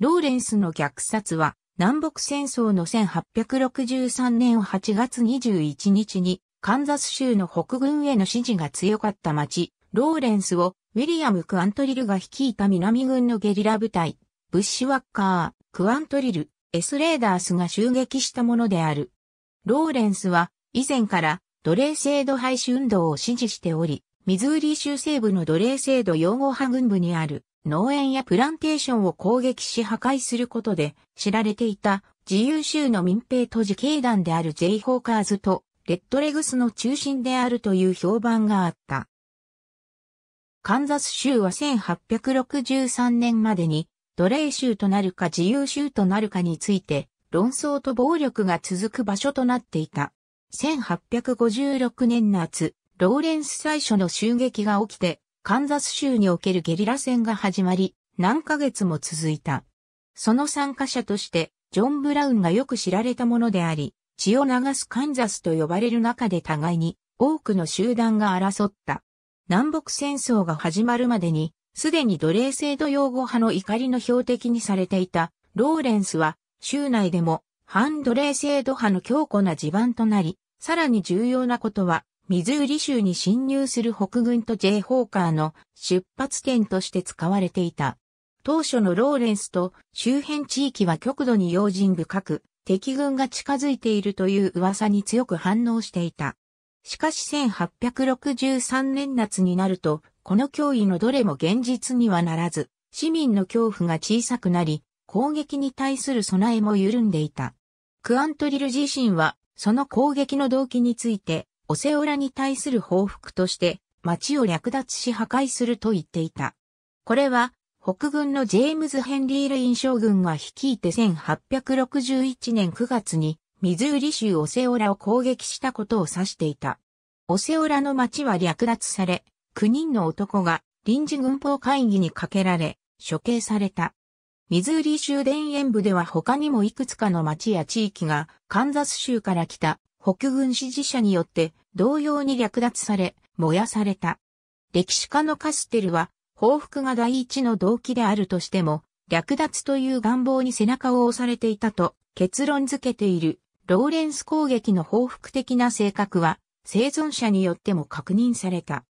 ローレンスの虐殺は、南北戦争の1863年8月21日に、カンザス州の北軍への支持が強かった町、ローレンスを、ウィリアム・クアントリルが率いた南軍のゲリラ部隊、ブッシュワッカー、クアントリル、エスレーダースが襲撃したものである。ローレンスは、以前から、奴隷制度廃止運動を支持しており、ミズーリ州西部の奴隷制度擁護派軍部にある。農園やプランテーションを攻撃し破壊することで知られていた自由州の民兵と自警団であるジェイホーカーズとレッドレグスの中心であるという評判があった。カンザス州は1863年までに奴隷州となるか自由州となるかについて論争と暴力が続く場所となっていた。1856年夏、ローレンス最初の襲撃が起きてカンザス州におけるゲリラ戦が始まり、何ヶ月も続いた。その参加者として、ジョン・ブラウンがよく知られたものであり、血を流すカンザスと呼ばれる中で互いに多くの集団が争った。南北戦争が始まるまでに、すでに奴隷制度擁護派の怒りの標的にされていたローレンスは、州内でも反奴隷制度派の強固な地盤となり、さらに重要なことは、ミズーリ州に侵入する北軍と J ホーカーの出発点として使われていた。当初のローレンスと周辺地域は極度に用心深く、敵軍が近づいているという噂に強く反応していた。しかし1863年夏になると、この脅威のどれも現実にはならず、市民の恐怖が小さくなり、攻撃に対する備えも緩んでいた。クアントリル自身は、その攻撃の動機について、オセオラに対する報復として町を略奪し破壊すると言っていた。これは北軍のジェームズ・ヘンリー・レイン将軍が率いて1861年9月にミズーリ州オセオラを攻撃したことを指していた。オセオラの町は略奪され、9人の男が臨時軍法会議にかけられ、処刑された。ミズーリ州田園部では他にもいくつかの町や地域がカンザス州から来た北軍支持者によって同様に略奪され、燃やされた。歴史家のカステルは、報復が第一の動機であるとしても、略奪という願望に背中を押されていたと結論付けている、ローレンス攻撃の報復的な性格は、生存者によっても確認された。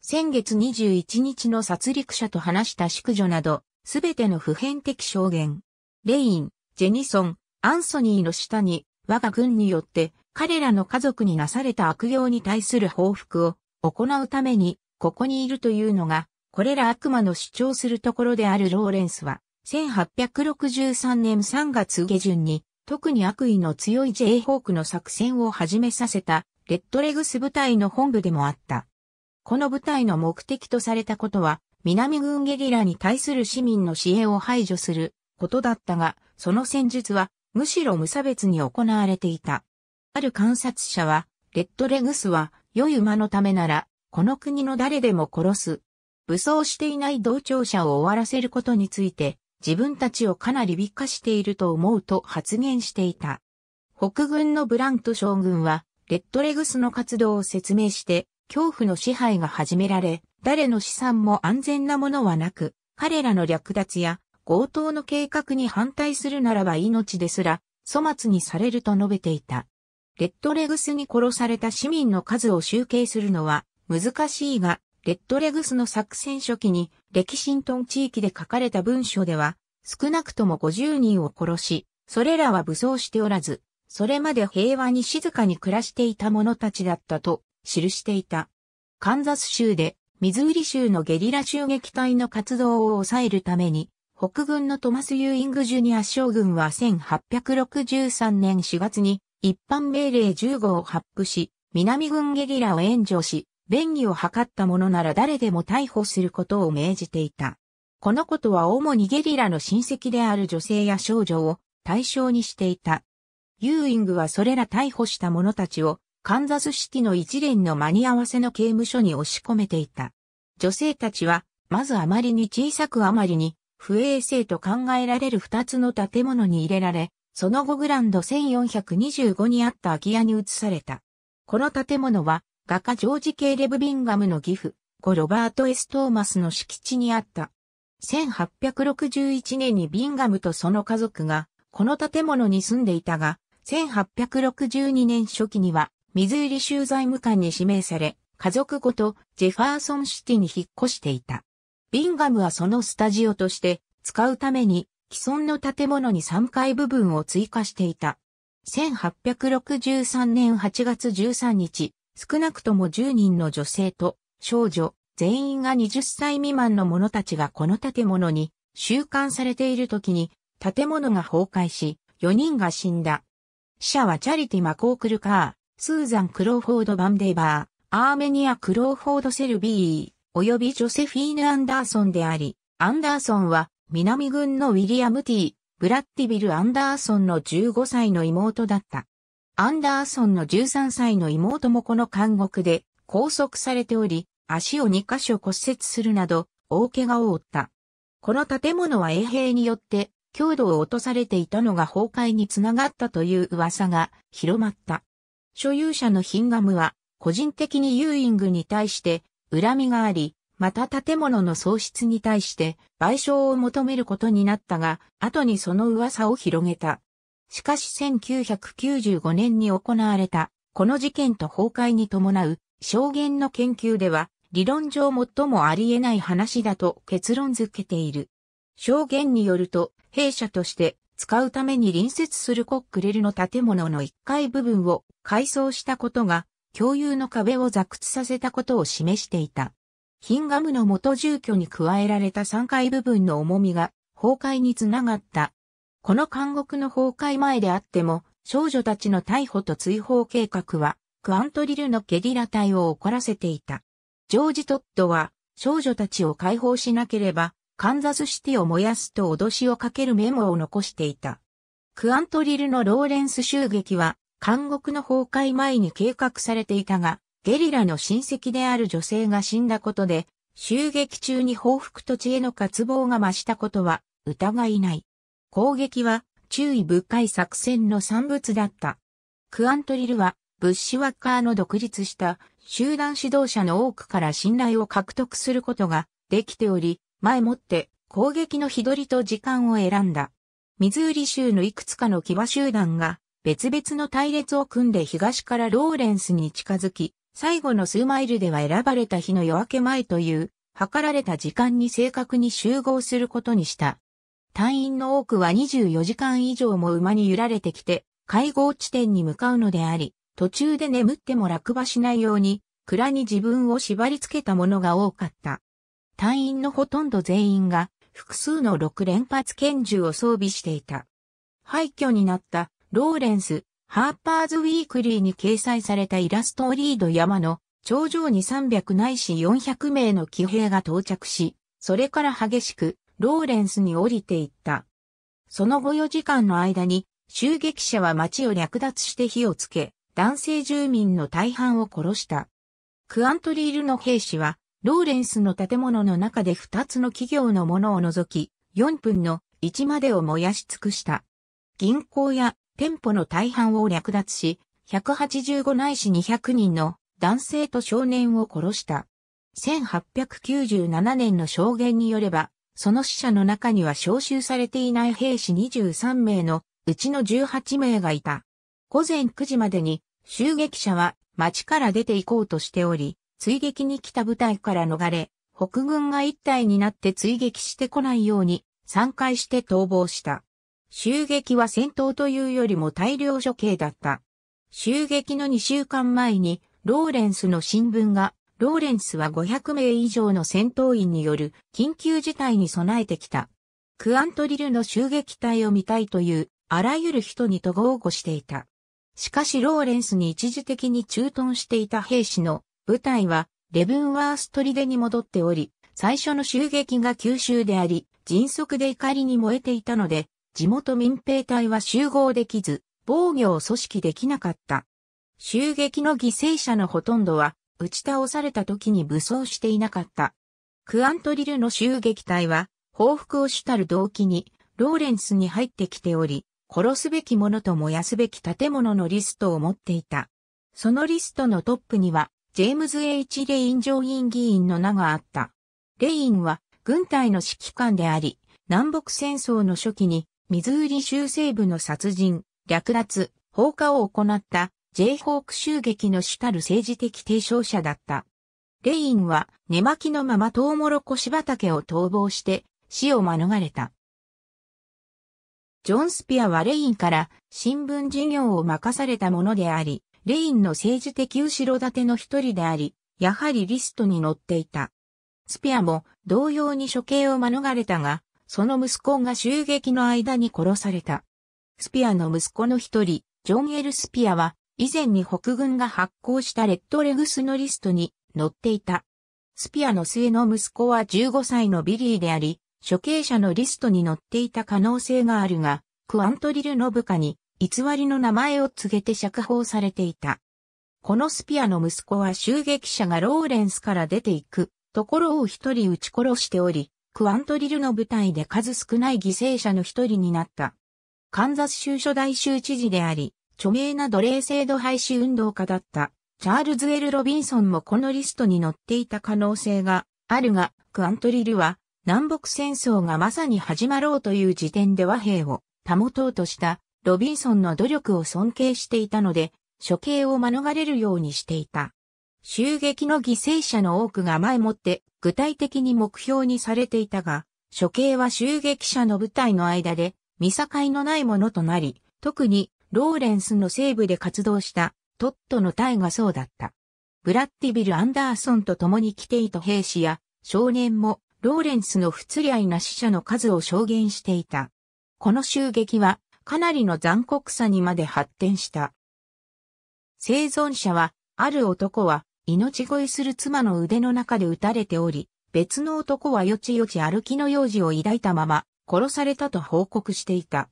先月21日の殺戮者と話した宿女など、すべての普遍的証言。レイン、ジェニソン、アンソニーの下に、我が軍によって彼らの家族になされた悪行に対する報復を行うために、ここにいるというのが、これら悪魔の主張するところであるローレンスは、1863年3月下旬に、特に悪意の強い J ホークの作戦を始めさせた、レッドレグス部隊の本部でもあった。この部隊の目的とされたことは、南軍ゲリラに対する市民の支援を排除することだったが、その戦術は、むしろ無差別に行われていた。ある観察者は、レッドレグスは、良い馬のためなら、この国の誰でも殺す。武装していない同調者を終わらせることについて、自分たちをかなり美化していると思うと発言していた。北軍のブラント将軍は、レッドレグスの活動を説明して、恐怖の支配が始められ、誰の資産も安全なものはなく、彼らの略奪や強盗の計画に反対するならば命ですら、粗末にされると述べていた。レッドレグスに殺された市民の数を集計するのは難しいが、レッドレグスの作戦初期にレキシントン地域で書かれた文書では、少なくとも50人を殺し、それらは武装しておらず、それまで平和に静かに暮らしていた者たちだったと記していた。カンザス州でミズーリ州のゲリラ襲撃隊の活動を抑えるために、北軍のトマス・ユーイング・ジュニア将軍は1863年4月に一般命令1 5を発布し、南軍ゲリラを援助し、便宜を図った者なら誰でも逮捕することを命じていた。このことは主にゲリラの親戚である女性や少女を対象にしていた。ユーイングはそれら逮捕した者たちをカンザスシティの一連の間に合わせの刑務所に押し込めていた。女性たちは、まずあまりに小さくあまりに不衛生と考えられる二つの建物に入れられ、その後グランド1425にあった空き家に移された。この建物は画家ジョージ・ケーレブ・ビンガムの義父、ゴ・ロバート・エス・トーマスの敷地にあった。1861年にビンガムとその家族がこの建物に住んでいたが、1862年初期には水入り州財務官に指名され、家族ごとジェファーソンシティに引っ越していた。ビンガムはそのスタジオとして使うために既存の建物に3階部分を追加していた。1863年8月13日、少なくとも10人の女性と少女、全員が20歳未満の者たちがこの建物に収監されている時に建物が崩壊し、4人が死んだ。死者はチャリティ・マコークルカー、スーザン・クローフォード・バンデーバー、アーメニア・クローフォード・セルビー、及びジョセフィーヌ・アンダーソンであり、アンダーソンは南軍のウィリアム・ティー、ブラッティビル・アンダーソンの15歳の妹だった。アンダーソンの13歳の妹もこの監獄で拘束されており、足を2箇所骨折するなど、大怪我を負った。この建物は衛兵によって強度を落とされていたのが崩壊につながったという噂が広まった。所有者のヒンガムは個人的にユーイングに対して恨みがあり、また建物の喪失に対して賠償を求めることになったが、後にその噂を広げた。しかし1995年に行われた、この事件と崩壊に伴う証言の研究では、理論上最もあり得ない話だと結論づけている。証言によると、弊社として使うために隣接するコックレルの建物の1階部分を改装したことが、共有の壁を挫屈させたことを示していた。ヒンガムの元住居に加えられた3階部分の重みが崩壊につながった。この監獄の崩壊前であっても、少女たちの逮捕と追放計画は、クアントリルのゲリラ隊を怒らせていた。ジョージ・トッドは、少女たちを解放しなければ、カンザスシティを燃やすと脅しをかけるメモを残していた。クアントリルのローレンス襲撃は、監獄の崩壊前に計画されていたが、ゲリラの親戚である女性が死んだことで、襲撃中に報復土地への渇望が増したことは疑いない。攻撃は注意深い作戦の産物だった。クアントリルはブッシュワッカーの独立した集団指導者の多くから信頼を獲得することができており、前もって攻撃の日取りと時間を選んだ。ミズーリ州のいくつかの騎馬集団が別々の隊列を組んで東からローレンスに近づき、最後の数マイルでは選ばれた日の夜明け前という、測られた時間に正確に集合することにした。隊員の多くは24時間以上も馬に揺られてきて、会合地点に向かうのであり、途中で眠っても落馬しないように、蔵に自分を縛り付けたものが多かった。隊員のほとんど全員が、複数の6連発拳銃を装備していた。廃墟になったローレンスハーパーズウィークリーに掲載されたイラストをリード山の頂上に300ないし400名の騎兵が到着し、それから激しくローレンスに降りていった。その後4時間の間に襲撃者は町を略奪して火をつけ、男性住民の大半を殺した。クアントリールの兵士は、ローレンスの建物の中で2つの企業のものを除き、4分の1までを燃やし尽くした。銀行や店舗の大半を略奪し、185ないし200人の男性と少年を殺した。1897年の証言によれば、その死者の中には召集されていない兵士23名のうちの18名がいた。午前9時までに襲撃者は町から出て行こうとしており、追撃に来た部隊から逃れ、北軍が一体になって追撃してこないように、散開して逃亡した。襲撃は戦闘というよりも大量処刑だった。襲撃の2週間前に、ローレンスの新聞が、ローレンスは500名以上の戦闘員による緊急事態に備えてきた。クアントリルの襲撃隊を見たいという、あらゆる人にと豪語していた。しかしローレンスに一時的に駐屯していた兵士の部隊は、レブンワーストリデに戻っており、最初の襲撃が急襲であり、迅速で怒りに燃えていたので、地元民兵隊は集合できず、防御を組織できなかった。襲撃の犠牲者のほとんどは、打ち倒された時に武装していなかった。クアントリルの襲撃隊は、報復を主たる動機に、ローレンスに入ってきており、殺すべきものと燃やすべき建物のリストを持っていた。そのリストのトップには、ジェームズ・ H・ レイン上院議員の名があった。レインは、軍隊の指揮官であり、南北戦争の初期にミズーリ州西部の殺人、略奪、放火を行った J ホーク襲撃の主たる政治的提唱者だった。レインは寝巻きのままトウモロコシ畑を逃亡して死を免れた。ジョン・スピアはレインから新聞事業を任されたものであり、レインの政治的後ろ盾の一人であり、やはりリストに載っていた。スピアも同様に処刑を免れたが、その息子が襲撃の間に殺された。スピアの息子の一人、ジョン・エル・スピアは、以前に北軍が発行したレッドレグスのリストに載っていた。スピアの末の息子は15歳のビリーであり、処刑者のリストに載っていた可能性があるが、クアントリルの部下に偽りの名前を告げて釈放されていた。このスピアの息子は襲撃者がローレンスから出ていくところを一人撃ち殺しており、クアントリルの部隊で数少ない犠牲者の一人になった。カンザス州初代州知事であり、著名な奴隷制度廃止運動家だった、チャールズ・エル・ロビンソンもこのリストに載っていた可能性があるが、クアントリルは、南北戦争がまさに始まろうという時点で和平を保とうとしたロビンソンの努力を尊敬していたので、処刑を免れるようにしていた。襲撃の犠牲者の多くが前もって具体的に目標にされていたが、処刑は襲撃者の部隊の間で見境のないものとなり、特にローレンスの西部で活動したトットの隊がそうだった。ブラッティビル・アンダーソンと共に来ていた兵士や少年もローレンスの不釣り合いな死者の数を証言していた。この襲撃はかなりの残酷さにまで発展した。生存者は、ある男は命乞いする妻の腕の中で撃たれており、別の男はよちよち歩きの幼児を抱いたまま殺されたと報告していた。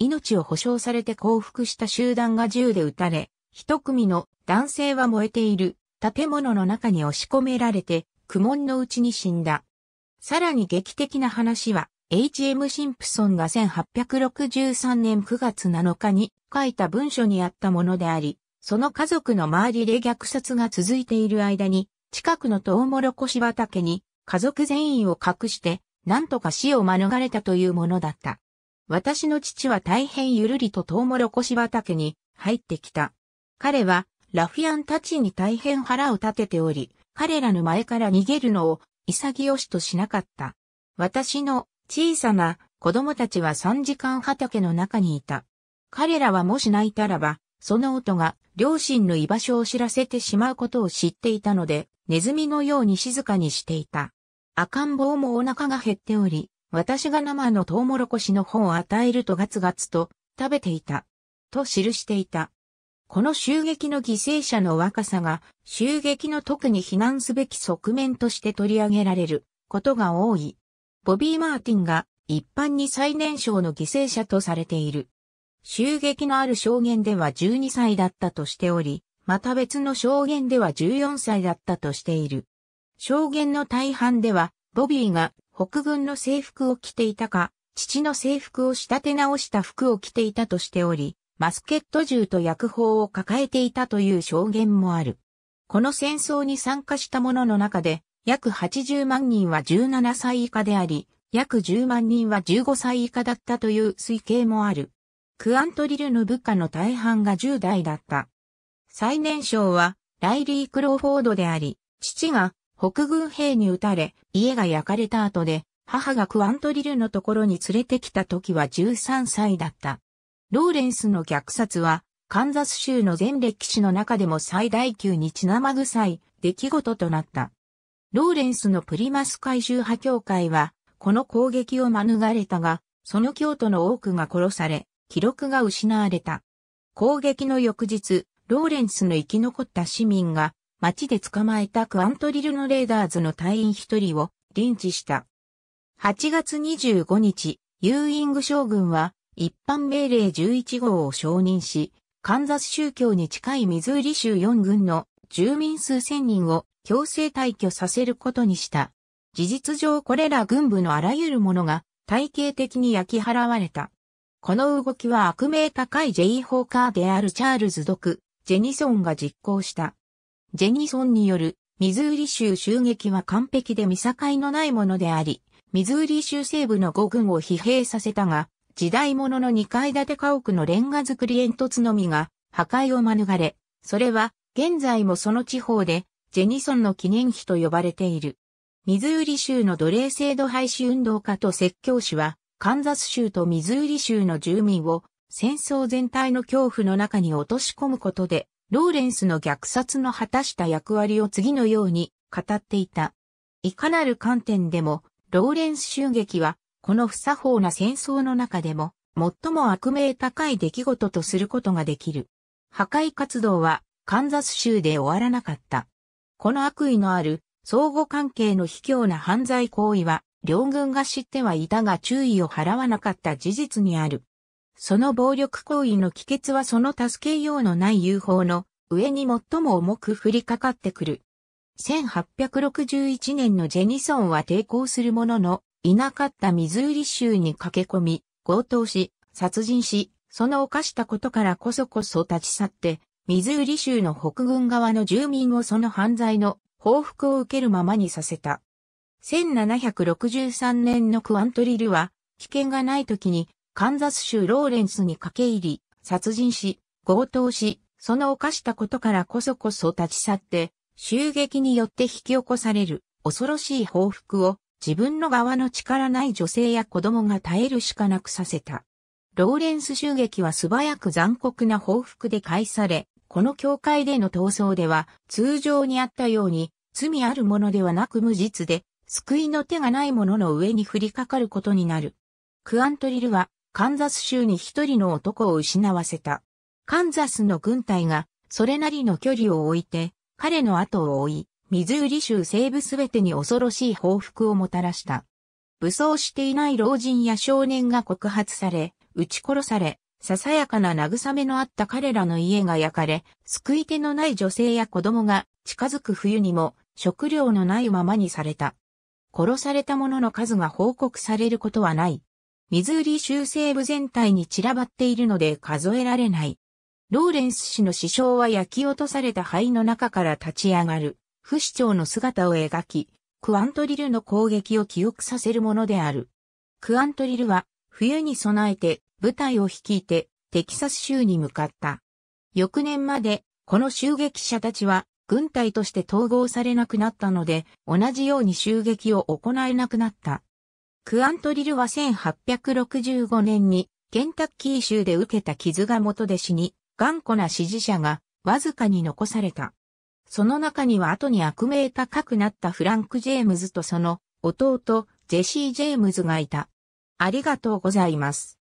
命を保証されて降伏した集団が銃で撃たれ、一組の男性は燃えている建物の中に押し込められて苦悶のうちに死んだ。さらに劇的な話は、H.M. シンプソンが1863年9月7日に書いた文書にあったものであり、その家族の周りで虐殺が続いている間に、近くのトウモロコシ畑に家族全員を隠して、なんとか死を免れたというものだった。私の父は大変ゆるりとトウモロコシ畑に入ってきた。彼はラフィアンたちに大変腹を立てており、彼らの前から逃げるのを潔しとしなかった。私の小さな子供たちは3時間畑の中にいた。彼らはもし泣いたらば、その音が両親の居場所を知らせてしまうことを知っていたので、ネズミのように静かにしていた。赤ん坊もお腹が減っており、私が生のトウモロコシの方を与えるとガツガツと食べていた。と記していた。この襲撃の犠牲者の若さが襲撃の特に避難すべき側面として取り上げられることが多い。ボビー・マーティンが一般に最年少の犠牲者とされている。襲撃のある証言では12歳だったとしており、また別の証言では14歳だったとしている。証言の大半では、ボビーが北軍の制服を着ていたか、父の制服を仕立て直した服を着ていたとしており、マスケット銃と薬砲を抱えていたという証言もある。この戦争に参加した者の中で、約80万人は17歳以下であり、約10万人は15歳以下だったという推計もある。クアントリルの部下の大半が10代だった。最年少はライリー・クローフォードであり、父が北軍兵に撃たれ、家が焼かれた後で、母がクアントリルのところに連れてきた時は13歳だった。ローレンスの虐殺は、カンザス州の全歴史の中でも最大級に血生臭い出来事となった。ローレンスのプリマス怪獣派教会は、この攻撃を免れたが、その教徒の多くが殺され、記録が失われた。攻撃の翌日、ローレンスの生き残った市民が、街で捕まえたクアントリルのレーダーズの隊員一人をリンチした。8月25日、ユーイング将軍は、一般命令11号を承認し、カンザス宗教に近いミズーリ州4軍の住民数千人を強制退去させることにした。事実上これら軍部のあらゆるものが体系的に焼き払われた。この動きは悪名高いジェイホーカーであるチャールズ・ドク、ジェニソンが実行した。ジェニソンによるミズーリ州襲撃は完璧で見境のないものであり、ミズーリ州西部の5軍を疲弊させたが、時代物の2階建て家屋のレンガ造り煙突のみが破壊を免れ、それは現在もその地方でジェニソンの記念碑と呼ばれている。ミズーリ州の奴隷制度廃止運動家と説教師はカンザス州とミズーリ州の住民を戦争全体の恐怖の中に落とし込むことで、ローレンスの虐殺の果たした役割を次のように語っていた。いかなる観点でも、ローレンス襲撃は、この不作法な戦争の中でも、最も悪名高い出来事とすることができる。破壊活動は、カンザス州で終わらなかった。この悪意のある、相互関係の卑怯な犯罪行為は、両軍が知ってはいたが注意を払わなかった事実にある。その暴力行為の帰結はその助けようのない友邦の上に最も重く降りかかってくる。1861年のジェニソンは抵抗するものの、いなかったミズーリ州に駆け込み、強盗し、殺人し、その犯したことからこそこそ立ち去って、ミズーリ州の北軍側の住民をその犯罪の報復を受けるままにさせた。1763年のクアントリルは、危険がない時に、カンザス州ローレンスに駆け入り、殺人し、強盗し、その犯したことからこそこそ立ち去って、襲撃によって引き起こされる恐ろしい報復を自分の側の力ない女性や子供が耐えるしかなくさせた。ローレンス襲撃は素早く残酷な報復で返され、この教会での闘争では通常にあったように罪あるものではなく無実で救いの手がない者の上に降りかかることになる。クアントリルは、カンザス州に一人の男を失わせた。カンザスの軍隊が、それなりの距離を置いて、彼の後を追い、ミズーリ州西部すべてに恐ろしい報復をもたらした。武装していない老人や少年が告発され、撃ち殺され、ささやかな慰めのあった彼らの家が焼かれ、救い手のない女性や子供が近づく冬にも食料のないままにされた。殺された者の数が報告されることはない。ミズーリ州西部全体に散らばっているので数えられない。ローレンス氏の死傷は焼き落とされた灰の中から立ち上がる、不死鳥の姿を描き、クアントリルの攻撃を記憶させるものである。クアントリルは、冬に備えて、部隊を率いて、テキサス州に向かった。翌年まで、この襲撃者たちは、軍隊として統合されなくなったので、同じように襲撃を行えなくなった。クアントリルは1865年にケンタッキー州で受けた傷が元で死に、頑固な支持者がわずかに残された。その中には後に悪名高くなったフランク・ジェームズとその弟、ジェシー・ジェームズがいた。ありがとうございます。